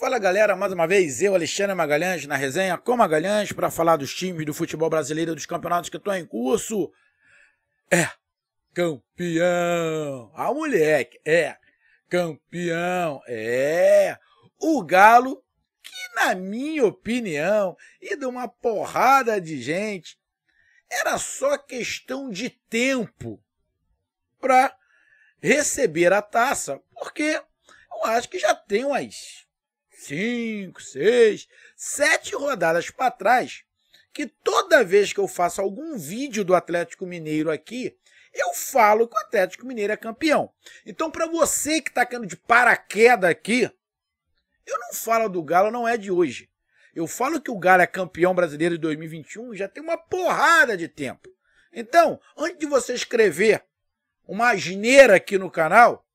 Fala galera, mais uma vez, eu, Alexandre Magalhães, na resenha com Magalhães, para falar dos times do futebol brasileiro dos campeonatos que estão em curso. É campeão! A moleque é campeão! É! O Galo, que na minha opinião e de uma porrada de gente, era só questão de tempo para receber a taça, porque eu acho que já tem umas cinco, seis, sete rodadas para trás, que toda vez que eu faço algum vídeo do Atlético Mineiro aqui, eu falo que o Atlético Mineiro é campeão. Então, para você que está caindo de paraquedas aqui, eu não falo do Galo, não é de hoje. Eu falo que o Galo é campeão brasileiro de 2021 já tem uma porrada de tempo. Então, antes de você escrever uma asneira aqui no canal,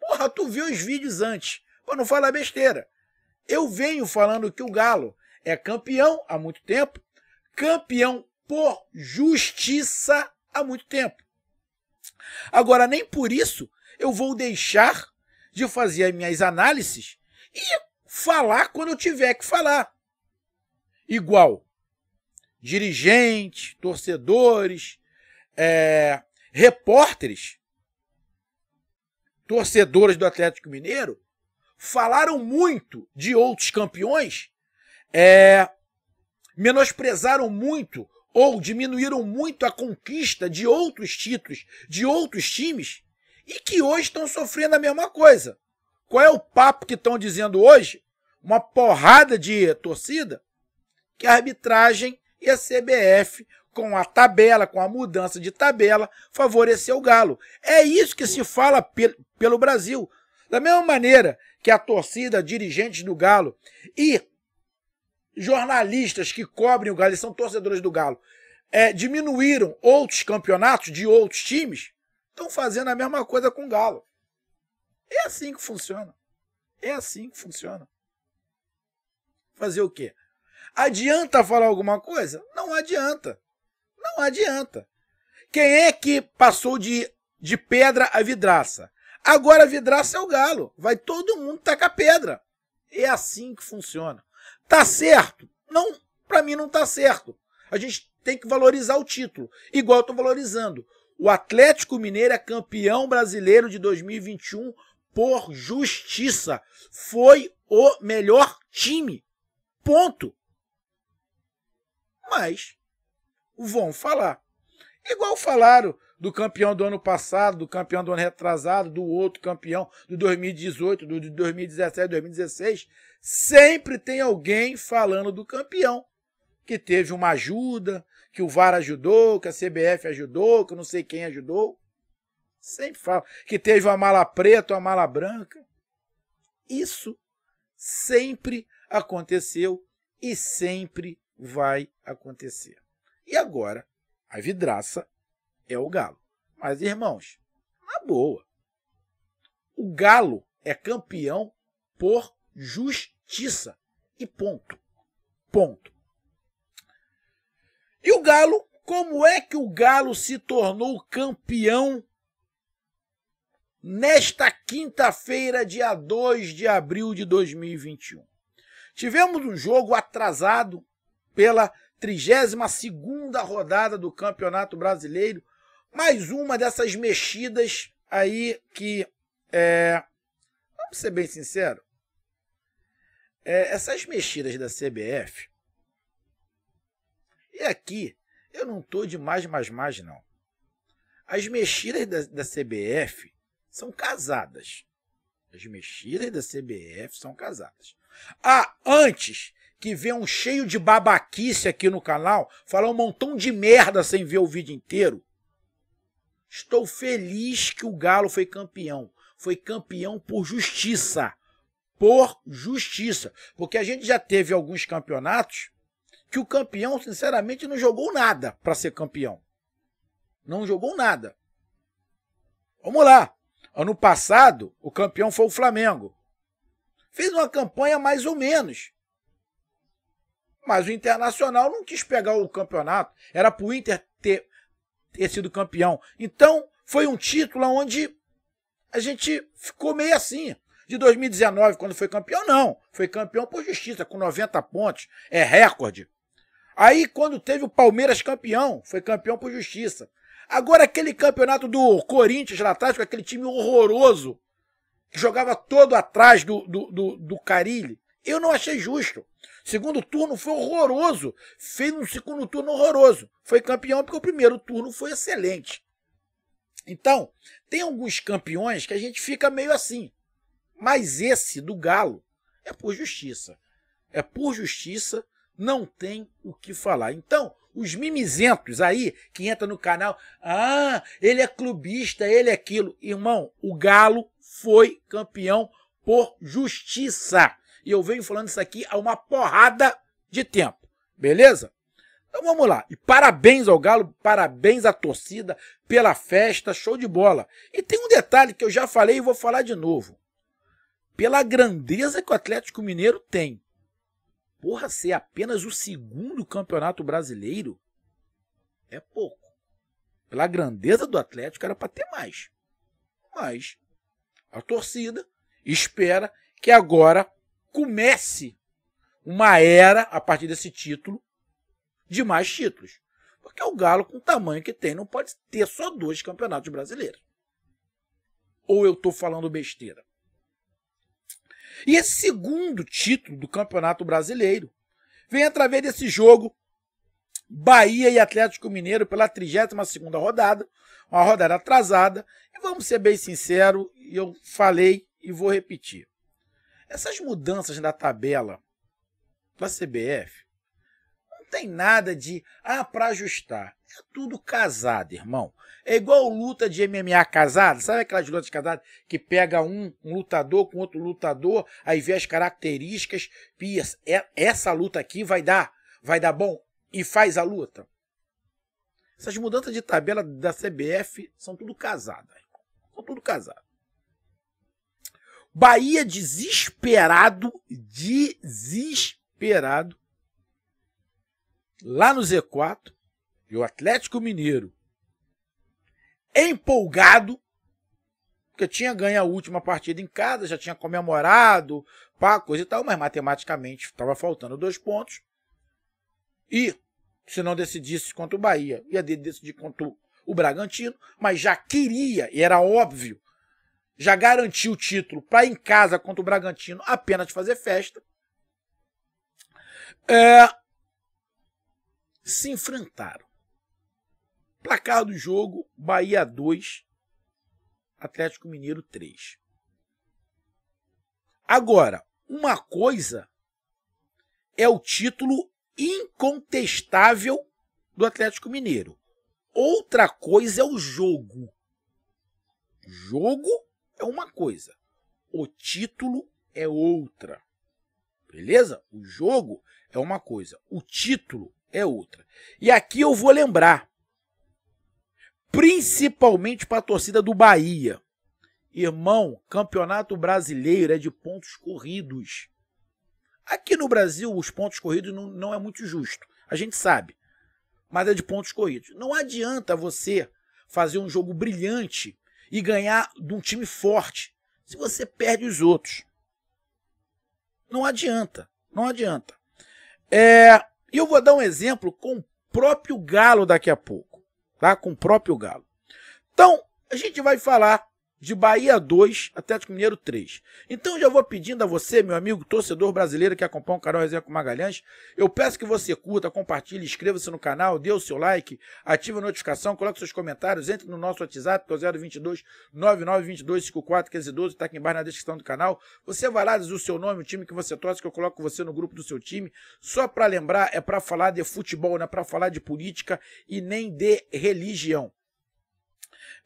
porra, tu vê os vídeos antes não fala besteira. Eu venho falando que o Galo é campeão há muito tempo, campeão por justiça há muito tempo. Agora, nem por isso eu vou deixar de fazer as minhas análises e falar quando eu tiver que falar. Igual dirigentes, torcedores, é, repórteres, torcedores do Atlético Mineiro falaram muito de outros campeões, é, menosprezaram muito ou diminuíram muito a conquista de outros títulos, de outros times, e que hoje estão sofrendo a mesma coisa. Qual é o papo que estão dizendo hoje? Uma porrada de torcida que a arbitragem e a CBF, com a tabela, com a mudança de tabela, favoreceu o Galo. É isso que se fala pelo Brasil. Da mesma maneira que a torcida, dirigentes do Galo e jornalistas que cobrem o Galo, eles são torcedores do Galo, é, diminuíram outros campeonatos de outros times, estão fazendo a mesma coisa com o Galo. É assim que funciona. É assim que funciona. Fazer o quê? Adianta falar alguma coisa? Não adianta. Não adianta. Quem é que passou de, de pedra a vidraça? Agora a vidraça é o galo. Vai todo mundo tacar pedra. É assim que funciona. Tá certo? Não, para mim não tá certo. A gente tem que valorizar o título, igual eu tô valorizando. O Atlético Mineiro é campeão brasileiro de 2021 por justiça. Foi o melhor time. Ponto. Mas vão falar. Igual falaram do campeão do ano passado, do campeão do ano retrasado, do outro campeão do 2018, do de 2017, 2016, sempre tem alguém falando do campeão que teve uma ajuda, que o VAR ajudou, que a CBF ajudou, que não sei quem ajudou. Sempre fala que teve uma mala preta, uma mala branca. Isso sempre aconteceu e sempre vai acontecer. E agora, a vidraça é o Galo. Mas, irmãos, na boa, o Galo é campeão por justiça e ponto. Ponto. E o Galo, como é que o Galo se tornou campeão nesta quinta-feira, dia 2 de abril de 2021? Tivemos um jogo atrasado pela 32 segunda rodada do Campeonato Brasileiro, mais uma dessas mexidas aí que é, vamos ser bem sincero, é, essas mexidas da CBF e aqui eu não tô de mais mais mais não. As mexidas da, da CBF são casadas. As mexidas da CBF são casadas. Ah, antes que venham um cheio de babaquice aqui no canal, falar um montão de merda sem ver o vídeo inteiro, Estou feliz que o Galo foi campeão. Foi campeão por justiça. Por justiça. Porque a gente já teve alguns campeonatos que o campeão, sinceramente, não jogou nada para ser campeão. Não jogou nada. Vamos lá. Ano passado, o campeão foi o Flamengo. Fez uma campanha mais ou menos. Mas o Internacional não quis pegar o campeonato. Era para o Inter ter ter sido campeão. Então, foi um título onde a gente ficou meio assim. De 2019, quando foi campeão, não. Foi campeão por justiça, com 90 pontos. É recorde. Aí, quando teve o Palmeiras campeão, foi campeão por justiça. Agora, aquele campeonato do Corinthians lá atrás, com aquele time horroroso, que jogava todo atrás do, do, do, do Carilli, eu não achei justo. Segundo turno foi horroroso. Fez um segundo turno horroroso. Foi campeão porque o primeiro turno foi excelente. Então, tem alguns campeões que a gente fica meio assim. Mas esse do Galo é por justiça. É por justiça, não tem o que falar. Então, os mimizentos aí que entra no canal, ah, ele é clubista, ele é aquilo. Irmão, o Galo foi campeão por justiça. E eu venho falando isso aqui há uma porrada de tempo. Beleza? Então vamos lá. E parabéns ao Galo, parabéns à torcida pela festa, show de bola. E tem um detalhe que eu já falei e vou falar de novo. Pela grandeza que o Atlético Mineiro tem. Porra, ser apenas o segundo campeonato brasileiro é pouco. Pela grandeza do Atlético era para ter mais. Mas a torcida espera que agora comece uma era, a partir desse título, de mais títulos. Porque o Galo, com o tamanho que tem, não pode ter só dois campeonatos brasileiros. Ou eu estou falando besteira? E esse segundo título do Campeonato Brasileiro vem através desse jogo Bahia e Atlético Mineiro pela 32 rodada, uma rodada atrasada. E vamos ser bem sinceros, eu falei e vou repetir. Essas mudanças na tabela da CBF não tem nada de ah para ajustar. É tudo casado, irmão. É igual luta de MMA casada, sabe aquelas lutas casadas que pega um, um lutador com outro lutador, aí vê as características, pia, é, essa luta aqui vai dar, vai dar bom e faz a luta. Essas mudanças de tabela da CBF são tudo casadas, são tudo casadas. Bahia desesperado, desesperado, lá no Z4, e o Atlético Mineiro empolgado, porque tinha ganho a última partida em casa, já tinha comemorado, pá, coisa e tal, mas matematicamente estava faltando dois pontos. E se não decidisse contra o Bahia, ia decidir contra o Bragantino, mas já queria, e era óbvio já garantiu o título para em casa contra o Bragantino apenas fazer festa. É, se enfrentaram. Placar do jogo: Bahia 2, Atlético Mineiro 3. Agora, uma coisa é o título incontestável do Atlético Mineiro. Outra coisa é o jogo. Jogo é uma coisa, o título é outra. Beleza? O jogo é uma coisa, o título é outra. E aqui eu vou lembrar, principalmente para a torcida do Bahia. Irmão, campeonato brasileiro é de pontos corridos. Aqui no Brasil, os pontos corridos não, não é muito justo. A gente sabe. Mas é de pontos corridos. Não adianta você fazer um jogo brilhante e ganhar de um time forte se você perde os outros. Não adianta, não adianta. É, eu vou dar um exemplo com o próprio Galo daqui a pouco, tá? Com o próprio Galo. Então, a gente vai falar de Bahia 2, Atlético Mineiro 3. Então já vou pedindo a você, meu amigo torcedor brasileiro que acompanha o canal Resenha com Magalhães, eu peço que você curta, compartilhe, inscreva-se no canal, dê o seu like, ative a notificação, coloque seus comentários, entre no nosso WhatsApp, que é o 022 9922 54 tá aqui embaixo na descrição do canal. Você vai lá, diz o seu nome, o time que você torce, que eu coloco você no grupo do seu time. Só para lembrar, é para falar de futebol, não é para falar de política e nem de religião.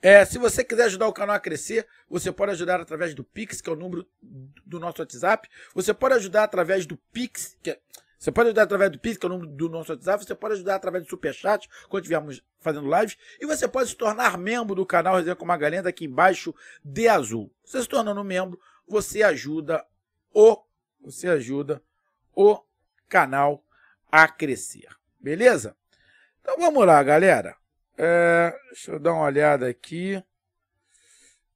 É, se você quiser ajudar o canal a crescer, você pode ajudar através do Pix, que é o número do nosso WhatsApp. Você pode ajudar através do Pix, que é... Você pode ajudar através do Pix, que é o número do nosso WhatsApp. Você pode ajudar através do Superchat, quando estivermos fazendo lives. E você pode se tornar membro do canal Resenha com Magalhães, aqui embaixo, de azul. Você se tornando membro, você ajuda o... Você ajuda o canal a crescer. Beleza? Então vamos lá, galera. É, deixa eu dar uma olhada aqui.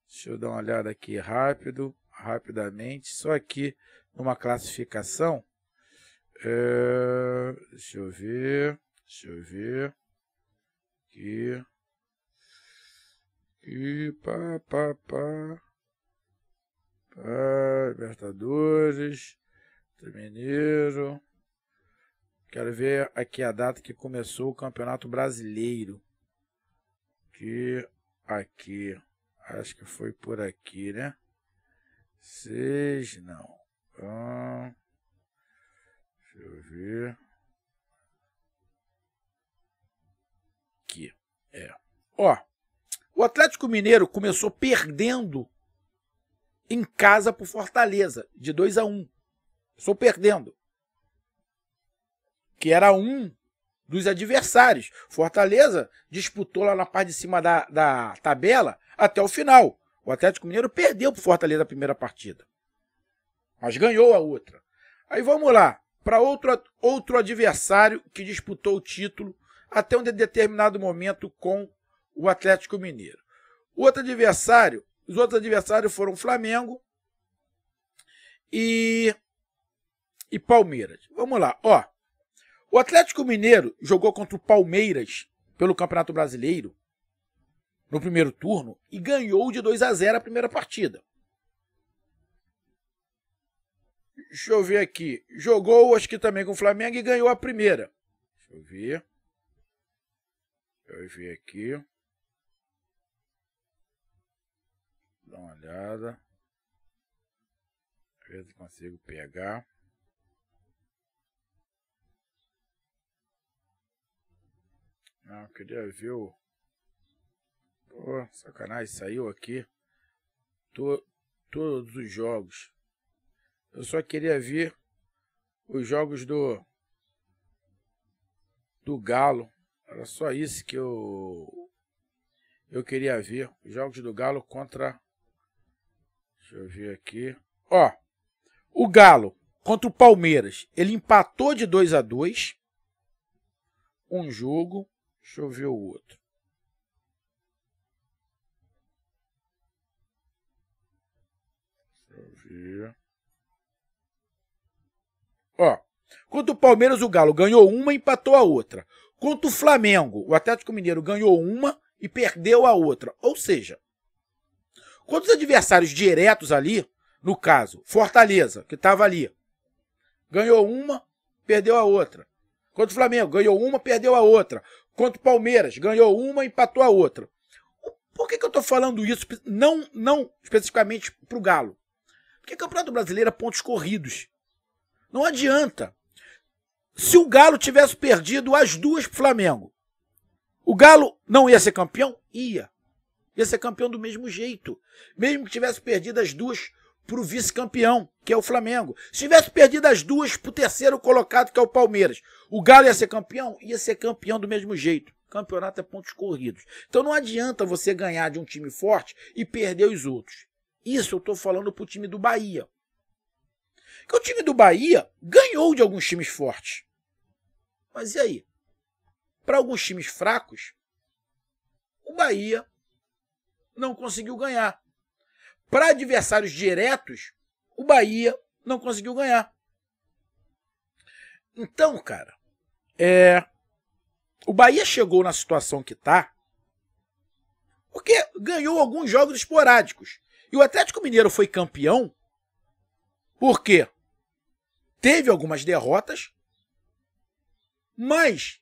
Deixa eu dar uma olhada aqui rápido, rapidamente. Só aqui numa classificação. É, deixa eu ver. Deixa eu ver. Aqui. Aqui. pá, pá, pá. pá Libertadores. Mineiro. Quero ver aqui a data que começou o Campeonato Brasileiro aqui, aqui. Acho que foi por aqui, né? Seis, não. Ah, deixa eu ver. Aqui, é. Ó, o Atlético Mineiro começou perdendo em casa pro Fortaleza, de 2 a 1. Um. Estou perdendo. Que era um dos adversários. Fortaleza disputou lá na parte de cima da, da tabela até o final. O Atlético Mineiro perdeu para o Fortaleza a primeira partida, mas ganhou a outra. Aí vamos lá, para outro, outro adversário que disputou o título até um determinado momento com o Atlético Mineiro. outro adversário, os outros adversários foram Flamengo e, e Palmeiras. Vamos lá, ó. O Atlético Mineiro jogou contra o Palmeiras pelo Campeonato Brasileiro no primeiro turno e ganhou de 2 a 0 a primeira partida. Deixa eu ver aqui. Jogou, acho que também com o Flamengo e ganhou a primeira. Deixa eu ver. Deixa eu ver aqui. Dá uma olhada. Ver se consigo pegar. Não, ah, queria ver o. Pô, sacanagem, saiu aqui. Todos os jogos. Eu só queria ver os jogos do. Do Galo. Era só isso que eu. Eu queria ver. Os jogos do Galo contra. Deixa eu ver aqui. Ó. O Galo contra o Palmeiras. Ele empatou de 2 a 2 Um jogo. Deixa eu ver o outro. Deixa eu ver. Ó, contra o Palmeiras, o Galo ganhou uma e empatou a outra. Contra o Flamengo, o Atlético Mineiro ganhou uma e perdeu a outra. Ou seja, quantos adversários diretos ali, no caso, Fortaleza, que estava ali, ganhou uma, perdeu a outra. Contra o Flamengo, ganhou uma, perdeu a outra contra o Palmeiras. Ganhou uma, empatou a outra. Por que, que eu estou falando isso, não, não especificamente para o Galo? Porque Campeonato Brasileiro é pontos corridos. Não adianta. Se o Galo tivesse perdido as duas para o Flamengo, o Galo não ia ser campeão? Ia. Ia ser campeão do mesmo jeito. Mesmo que tivesse perdido as duas para o vice-campeão, que é o Flamengo. Se tivesse perdido as duas para o terceiro colocado, que é o Palmeiras, o Galo ia ser campeão? Ia ser campeão do mesmo jeito. Campeonato é pontos corridos. Então não adianta você ganhar de um time forte e perder os outros. Isso eu estou falando para o time do Bahia. Que o time do Bahia ganhou de alguns times fortes. Mas e aí? Para alguns times fracos, o Bahia não conseguiu ganhar para adversários diretos, o Bahia não conseguiu ganhar. Então, cara, é, o Bahia chegou na situação que tá porque ganhou alguns jogos esporádicos. E o Atlético Mineiro foi campeão porque teve algumas derrotas, mas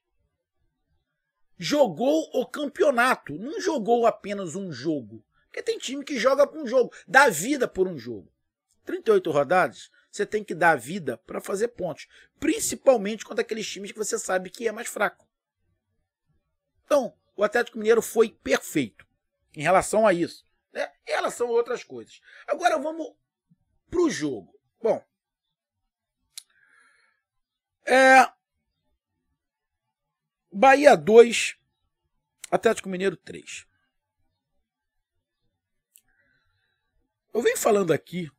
jogou o campeonato, não jogou apenas um jogo. Porque tem time que joga por um jogo, dá vida por um jogo. 38 rodadas, você tem que dar vida para fazer pontos. Principalmente contra aqueles times que você sabe que é mais fraco. Então, o Atlético Mineiro foi perfeito em relação a isso. Né? Em relação a outras coisas. Agora vamos para o jogo. Bom. É... Bahia 2, Atlético Mineiro 3. Eu venho falando aqui,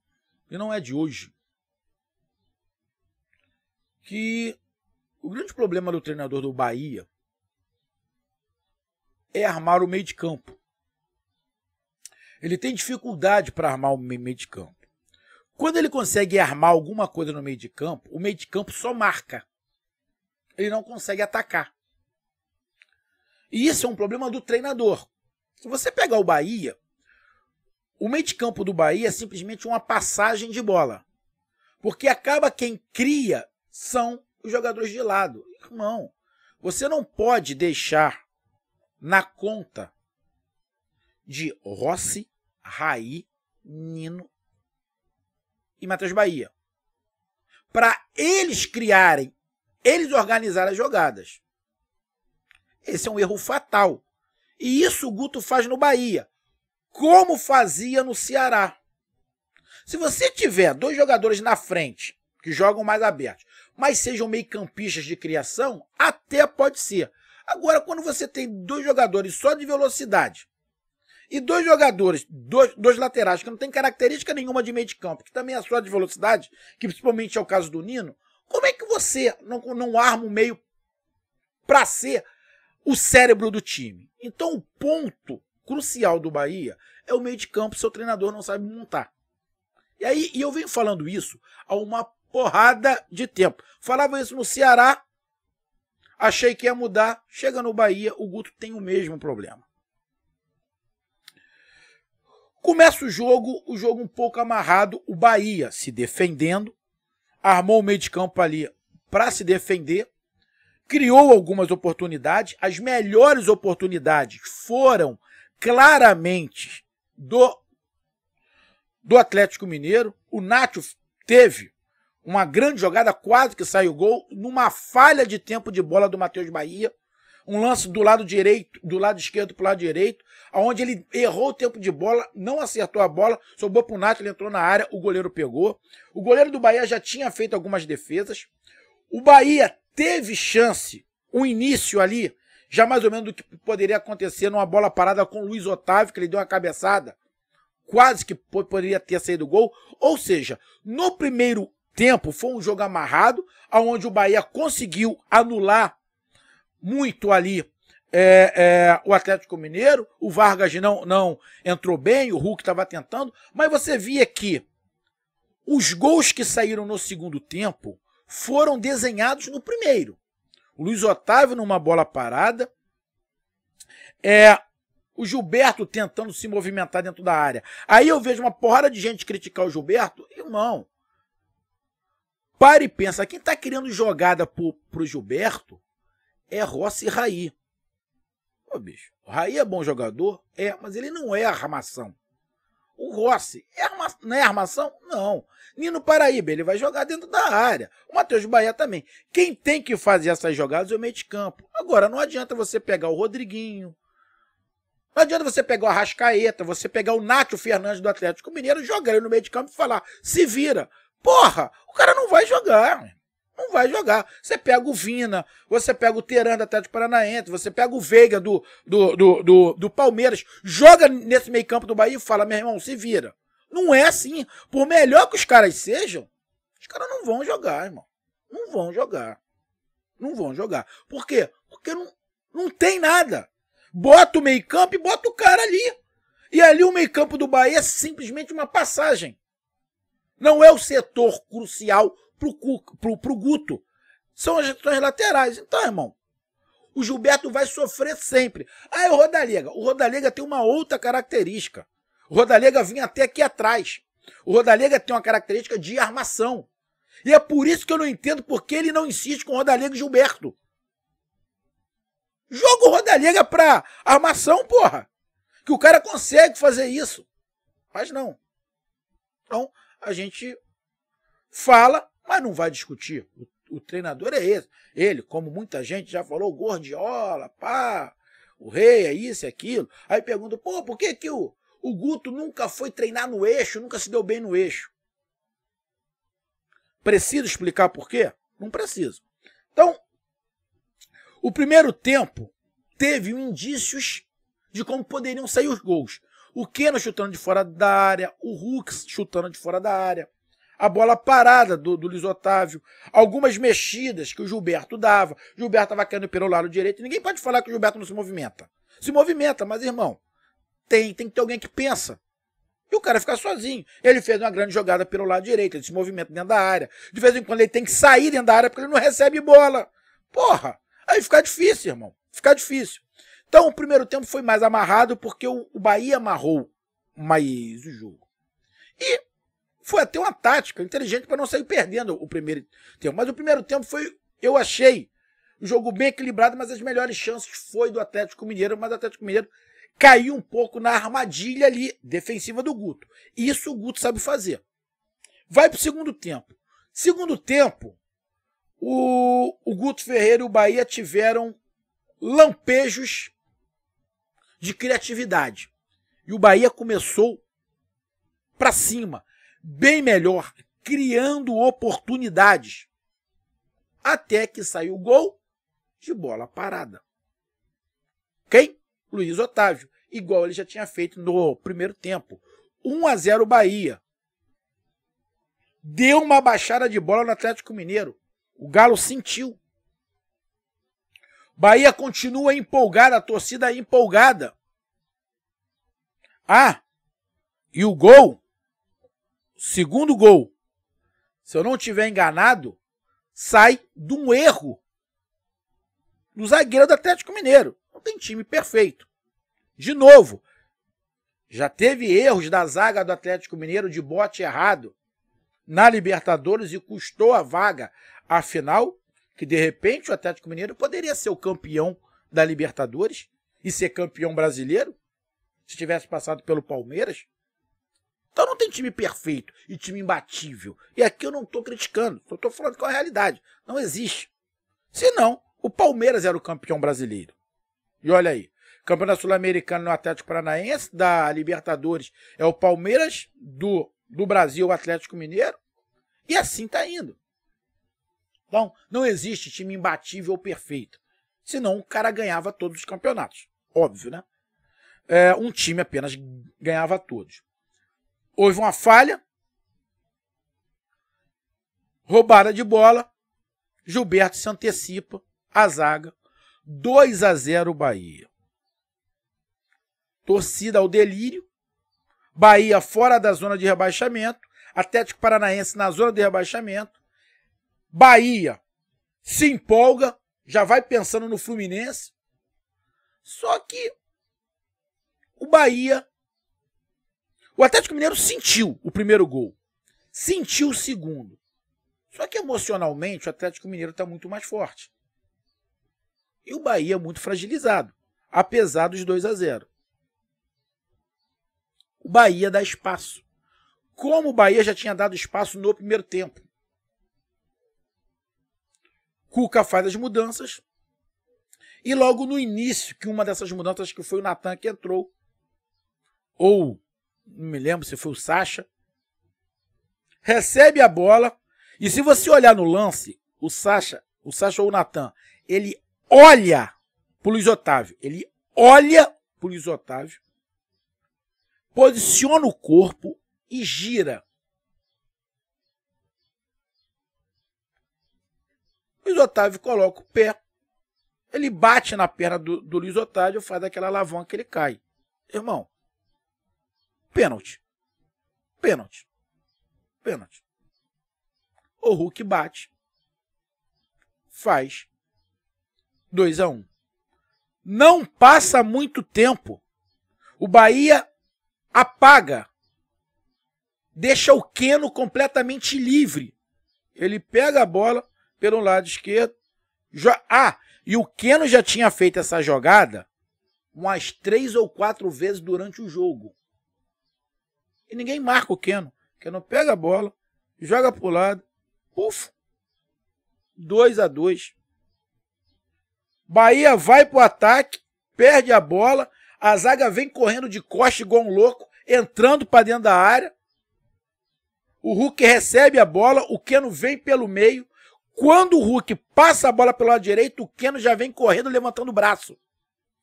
e não é de hoje, que o grande problema do treinador do Bahia é armar o meio de campo. Ele tem dificuldade para armar o meio de campo. Quando ele consegue armar alguma coisa no meio de campo, o meio de campo só marca. Ele não consegue atacar. E isso é um problema do treinador. Se você pegar o Bahia, o meio de campo do Bahia é simplesmente uma passagem de bola. Porque acaba quem cria são os jogadores de lado. Irmão, você não pode deixar na conta de Rossi, Raí, Nino e Matheus Bahia. Para eles criarem, eles organizarem as jogadas. Esse é um erro fatal. E isso o Guto faz no Bahia como fazia no Ceará. Se você tiver dois jogadores na frente, que jogam mais abertos, mas sejam meio-campistas de criação, até pode ser. Agora, quando você tem dois jogadores só de velocidade e dois jogadores, dois, dois laterais, que não tem característica nenhuma de meio de campo, que também é só de velocidade, que principalmente é o caso do Nino, como é que você não, não arma o meio para ser o cérebro do time? Então, o ponto crucial do Bahia é o meio de campo, seu treinador não sabe montar. E aí, e eu venho falando isso há uma porrada de tempo. Falava isso no Ceará, achei que ia mudar, chega no Bahia, o Guto tem o mesmo problema. Começa o jogo, o jogo um pouco amarrado, o Bahia se defendendo, armou o meio de campo ali para se defender, criou algumas oportunidades, as melhores oportunidades foram claramente do, do Atlético Mineiro. O Nacho teve uma grande jogada, quase que saiu gol, numa falha de tempo de bola do Matheus Bahia. Um lance do lado direito, do lado esquerdo para o lado direito, aonde ele errou o tempo de bola, não acertou a bola, sobrou para o Nath, ele entrou na área, o goleiro pegou. O goleiro do Bahia já tinha feito algumas defesas. O Bahia teve chance, um início ali, já mais ou menos do que poderia acontecer numa bola parada com o Luiz Otávio, que ele deu uma cabeçada, quase que poderia ter saído gol. Ou seja, no primeiro tempo foi um jogo amarrado, aonde o Bahia conseguiu anular muito ali é, é, o Atlético Mineiro, o Vargas não, não entrou bem, o Hulk estava tentando, mas você via que os gols que saíram no segundo tempo foram desenhados no primeiro. Luiz Otávio numa bola parada, é, o Gilberto tentando se movimentar dentro da área. Aí eu vejo uma porrada de gente criticar o Gilberto, irmão. Pare e pensa, quem está querendo jogada pro, o Gilberto é Rossi e Raí. Ô, bicho, o Raí é bom jogador? É, mas ele não é armação. O Rossi é arma... não é armação? Não. Nino Paraíba, ele vai jogar dentro da área. O Matheus Bahia também. Quem tem que fazer essas jogadas é o meio de campo. Agora, não adianta você pegar o Rodriguinho. Não adianta você pegar o Arrascaeta, você pegar o Nátio Fernandes do Atlético Mineiro, jogar ele no meio de campo e falar, se vira. Porra, o cara não vai jogar. Não vai jogar. Você pega o Vina, você pega o Teran do Atlético Paranaense, você pega o Veiga do, do, do, do, do Palmeiras, joga nesse meio campo do Bahia e fala, meu irmão, se vira. Não é assim. Por melhor que os caras sejam, os caras não vão jogar, irmão. Não vão jogar. Não vão jogar. Por quê? Porque não, não tem nada. Bota o meio campo e bota o cara ali. E ali o meio campo do Bahia é simplesmente uma passagem. Não é o setor crucial pro, pro, pro Guto. São as gestões laterais. Então, irmão, o Gilberto vai sofrer sempre. Ah, é o Rodalega. O Rodalega tem uma outra característica. O Rodalega vinha até aqui atrás. O Rodalega tem uma característica de armação. E é por isso que eu não entendo por que ele não insiste com o Rodalega e Gilberto. Joga o Rodalega pra armação, porra. Que o cara consegue fazer isso. Mas não. Então, a gente fala, mas não vai discutir. O, o treinador é esse. Ele, como muita gente já falou, Gordiola, pá, o rei é isso e é aquilo. Aí pergunta, pô, por que que o o Guto nunca foi treinar no eixo, nunca se deu bem no eixo. Preciso explicar por quê? Não preciso. Então, o primeiro tempo teve indícios de como poderiam sair os gols. O Keno chutando de fora da área, o Hux chutando de fora da área, a bola parada do, do Luiz Otávio, algumas mexidas que o Gilberto dava. Gilberto estava caindo pelo lado direito. Ninguém pode falar que o Gilberto não se movimenta. Se movimenta, mas irmão, tem, tem que ter alguém que pensa. E o cara ficar sozinho. Ele fez uma grande jogada pelo lado direito, esse movimento dentro da área. De vez em quando ele tem que sair dentro da área porque ele não recebe bola. Porra! Aí fica difícil, irmão. Fica difícil. Então o primeiro tempo foi mais amarrado porque o, o Bahia amarrou mais o jogo. E foi até uma tática inteligente para não sair perdendo o primeiro tempo. Mas o primeiro tempo foi, eu achei, um jogo bem equilibrado, mas as melhores chances foi do Atlético Mineiro, mas o Atlético Mineiro caiu um pouco na armadilha ali defensiva do Guto. Isso o Guto sabe fazer. Vai para o segundo tempo. Segundo tempo, o, o Guto Ferreira e o Bahia tiveram lampejos de criatividade. E o Bahia começou para cima, bem melhor, criando oportunidades. Até que saiu o gol de bola parada. Ok? Luiz Otávio, igual ele já tinha feito no primeiro tempo. 1 a 0 Bahia. Deu uma baixada de bola no Atlético Mineiro. O Galo sentiu. Bahia continua empolgada, a torcida empolgada. Ah, e o gol, segundo gol, se eu não tiver enganado, sai de um erro do zagueiro do Atlético Mineiro. Não tem time perfeito. De novo, já teve erros da zaga do Atlético Mineiro de bote errado na Libertadores e custou a vaga à final, que de repente o Atlético Mineiro poderia ser o campeão da Libertadores e ser campeão brasileiro se tivesse passado pelo Palmeiras. Então não tem time perfeito e time imbatível. E aqui eu não estou criticando, eu estou falando com é a realidade. Não existe. Senão, o Palmeiras era o campeão brasileiro. E olha aí. Campeonato Sul-Americano no Atlético Paranaense, da Libertadores é o Palmeiras, do, do Brasil, o Atlético Mineiro. E assim tá indo. Então, não existe time imbatível perfeito. Senão o cara ganhava todos os campeonatos. Óbvio, né? É, um time apenas ganhava todos. Houve uma falha, roubada de bola, Gilberto se antecipa, a zaga 2 a 0 Bahia. Torcida ao delírio. Bahia fora da zona de rebaixamento. Atlético Paranaense na zona de rebaixamento. Bahia se empolga, já vai pensando no Fluminense. Só que o Bahia. O Atlético Mineiro sentiu o primeiro gol. Sentiu o segundo. Só que emocionalmente o Atlético Mineiro está muito mais forte. E o Bahia é muito fragilizado, apesar dos 2 a 0. O Bahia dá espaço. Como o Bahia já tinha dado espaço no primeiro tempo. Cuca faz as mudanças. E logo no início, que uma dessas mudanças que foi o Natan que entrou, ou não me lembro se foi o Sacha, recebe a bola. E se você olhar no lance, o Sacha, o Sacha ou o Natan, ele olha para o Luiz Otávio. Ele olha para o Luiz Otávio, posiciona o corpo e gira. Luiz Otávio coloca o pé. Ele bate na perna do, do Luiz Otávio, faz aquela alavanca que ele cai. Irmão, pênalti. Pênalti. Pênalti. O Hulk bate. Faz 2 a 1 Não passa muito tempo. O Bahia apaga. Deixa o Keno completamente livre. Ele pega a bola pelo lado esquerdo. Ah, e o Keno já tinha feito essa jogada umas três ou quatro vezes durante o jogo. E ninguém marca o O Keno pega a bola, joga para o lado, Ufa! 2 a 2 Bahia vai pro ataque, perde a bola, a zaga vem correndo de costa igual um louco, entrando para dentro da área. O Hulk recebe a bola, o Keno vem pelo meio. Quando o Hulk passa a bola pelo lado direito, o Keno já vem correndo, levantando o braço.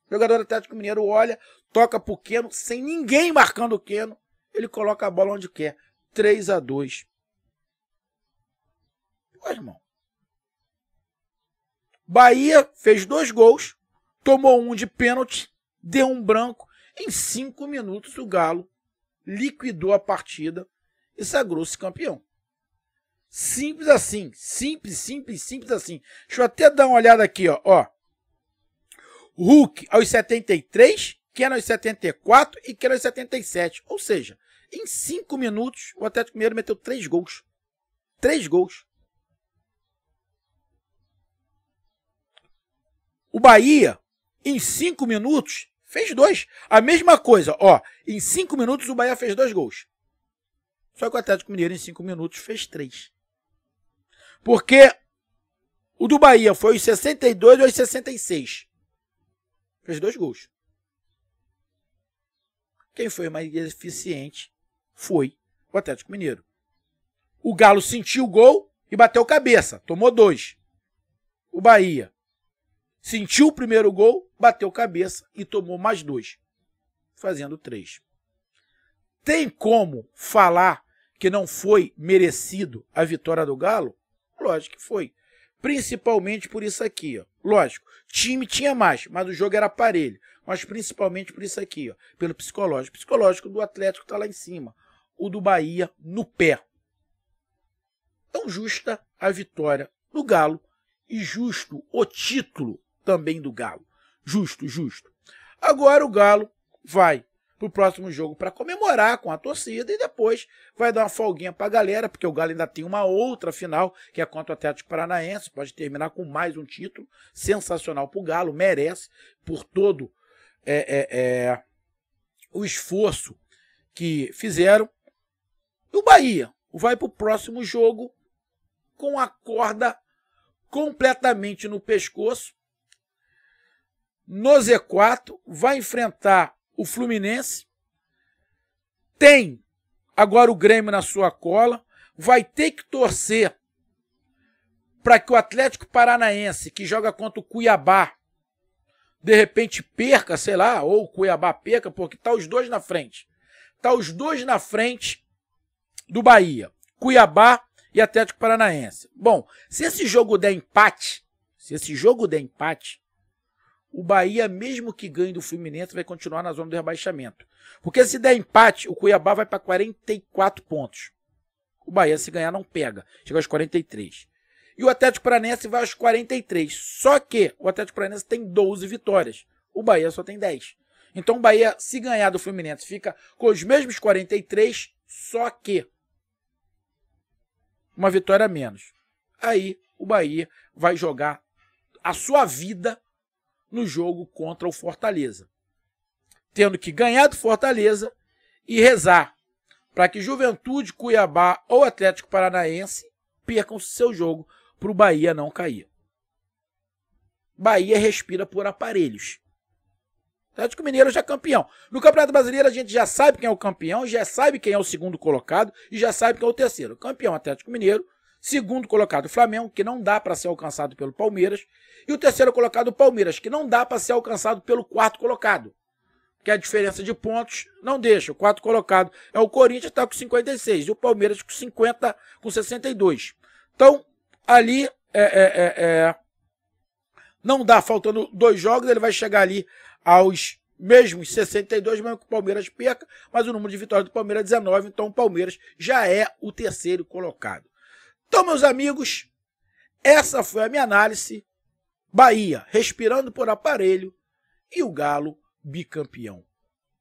O jogador Atlético Mineiro olha, toca pro Keno, sem ninguém marcando o Keno. Ele coloca a bola onde quer. 3 a 2 Pô, irmão. Bahia fez dois gols, tomou um de pênalti, deu um branco. Em cinco minutos, o Galo liquidou a partida e sagrou-se campeão. Simples assim. Simples, simples, simples assim. Deixa eu até dar uma olhada aqui, ó. ó. Hulk aos 73, Keno aos 74 e Keno aos 77. Ou seja, em cinco minutos, o Atlético Mineiro meteu três gols. três gols. O Bahia, em cinco minutos, fez dois. A mesma coisa, ó. Em cinco minutos, o Bahia fez dois gols. Só que o Atlético Mineiro, em cinco minutos, fez três. Porque o do Bahia foi os 62 ou os 66. Fez dois gols. Quem foi mais eficiente foi o Atlético Mineiro. O Galo sentiu o gol e bateu cabeça, tomou dois. O Bahia sentiu o primeiro gol, bateu cabeça e tomou mais dois, fazendo três. Tem como falar que não foi merecido a vitória do Galo? Lógico que foi. Principalmente por isso aqui, ó. Lógico, time tinha mais, mas o jogo era parelho. Mas principalmente por isso aqui, ó. Pelo psicológico. psicológico do Atlético tá lá em cima. O do Bahia no pé. Então justa a vitória do Galo e justo o título também do Galo. Justo, justo. Agora o Galo vai pro próximo jogo para comemorar com a torcida e depois vai dar uma folguinha para a galera, porque o Galo ainda tem uma outra final, que é contra o Atlético Paranaense, pode terminar com mais um título sensacional para o Galo, merece por todo é, é, é, o esforço que fizeram. E o Bahia vai pro próximo jogo com a corda completamente no pescoço, no Z4, vai enfrentar o Fluminense, tem agora o Grêmio na sua cola, vai ter que torcer para que o Atlético Paranaense, que joga contra o Cuiabá, de repente perca, sei lá, ou o Cuiabá perca, porque tá os dois na frente. Tá os dois na frente do Bahia, Cuiabá e Atlético Paranaense. Bom, se esse jogo der empate, se esse jogo der empate, o Bahia, mesmo que ganhe do Fluminense, vai continuar na zona do rebaixamento. Porque se der empate, o Cuiabá vai para 44 pontos. O Bahia, se ganhar, não pega. Chega aos 43. E o Atlético Paranense vai aos 43. Só que o Atlético Paranense tem 12 vitórias. O Bahia só tem 10. Então o Bahia, se ganhar do Fluminense, fica com os mesmos 43, só que uma vitória a menos. Aí o Bahia vai jogar a sua vida no jogo contra o Fortaleza, tendo que ganhar do Fortaleza e rezar para que Juventude, Cuiabá ou Atlético Paranaense percam seu jogo para o Bahia não cair. Bahia respira por aparelhos. Atlético Mineiro já é campeão. No Campeonato Brasileiro a gente já sabe quem é o campeão, já sabe quem é o segundo colocado e já sabe quem é o terceiro. Campeão Atlético Mineiro, Segundo colocado, o Flamengo, que não dá para ser alcançado pelo Palmeiras. E o terceiro colocado, o Palmeiras, que não dá para ser alcançado pelo quarto colocado. Que a diferença de pontos não deixa. O quarto colocado é o Corinthians, está com 56. E o Palmeiras com 50, com 62. Então, ali é, é, é, é, não dá, faltando dois jogos, ele vai chegar ali aos mesmos 62, mesmo que o Palmeiras perca, mas o número de vitórias do Palmeiras é 19, então o Palmeiras já é o terceiro colocado. Então, meus amigos, essa foi a minha análise. Bahia respirando por aparelho e o Galo bicampeão.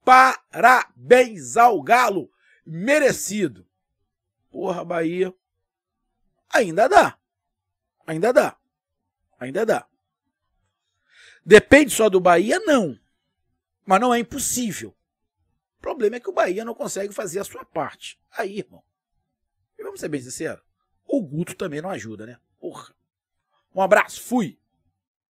Parabéns ao Galo, merecido. Porra, Bahia. Ainda dá. Ainda dá. Ainda dá. Depende só do Bahia? Não. Mas não é impossível. O problema é que o Bahia não consegue fazer a sua parte. Aí, irmão. E vamos ser bem sinceros. O Guto também não ajuda, né? Porra. Um abraço, fui!